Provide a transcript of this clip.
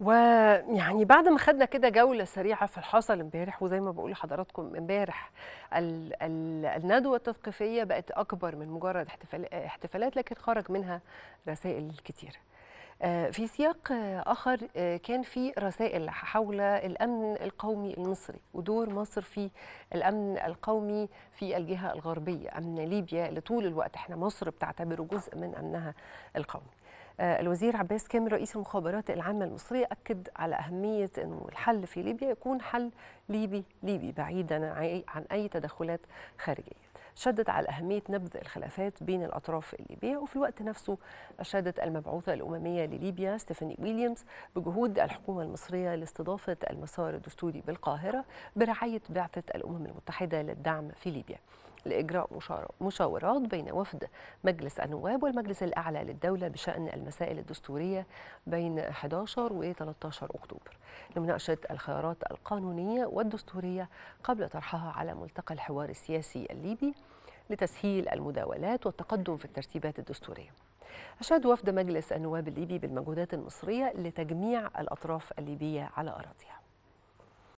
ويعني بعد ما خدنا كده جوله سريعه في الحصل امبارح وزي ما بقول لحضراتكم امبارح ال ال الندوه التثقيفيه بقت اكبر من مجرد احتفال احتفالات لكن خرج منها رسائل كتير آه، في سياق اخر آه، كان في رسائل حول الامن القومي المصري ودور مصر في الامن القومي في الجهه الغربيه امن ليبيا اللي طول الوقت احنا مصر بتعتبره جزء من امنها القومي. آه، الوزير عباس كامل رئيس المخابرات العامة المصرية أكد على أهمية أنه الحل في ليبيا يكون حل ليبي ليبي بعيدا عن أي تدخلات خارجية شدد على أهمية نبذ الخلافات بين الأطراف الليبية وفي الوقت نفسه أشادت المبعوثة الأممية لليبيا ستيفاني ويليامز بجهود الحكومة المصرية لاستضافة المسار الدستوري بالقاهرة برعاية بعثة الأمم المتحدة للدعم في ليبيا لإجراء مشاورات بين وفد مجلس النواب والمجلس الأعلى للدولة بشأن المسائل الدستورية بين 11 و 13 أكتوبر لمناقشة الخيارات القانونية والدستورية قبل طرحها على ملتقى الحوار السياسي الليبي لتسهيل المداولات والتقدم في الترتيبات الدستورية أشاد وفد مجلس النواب الليبي بالمجهودات المصرية لتجميع الأطراف الليبية على أراضيها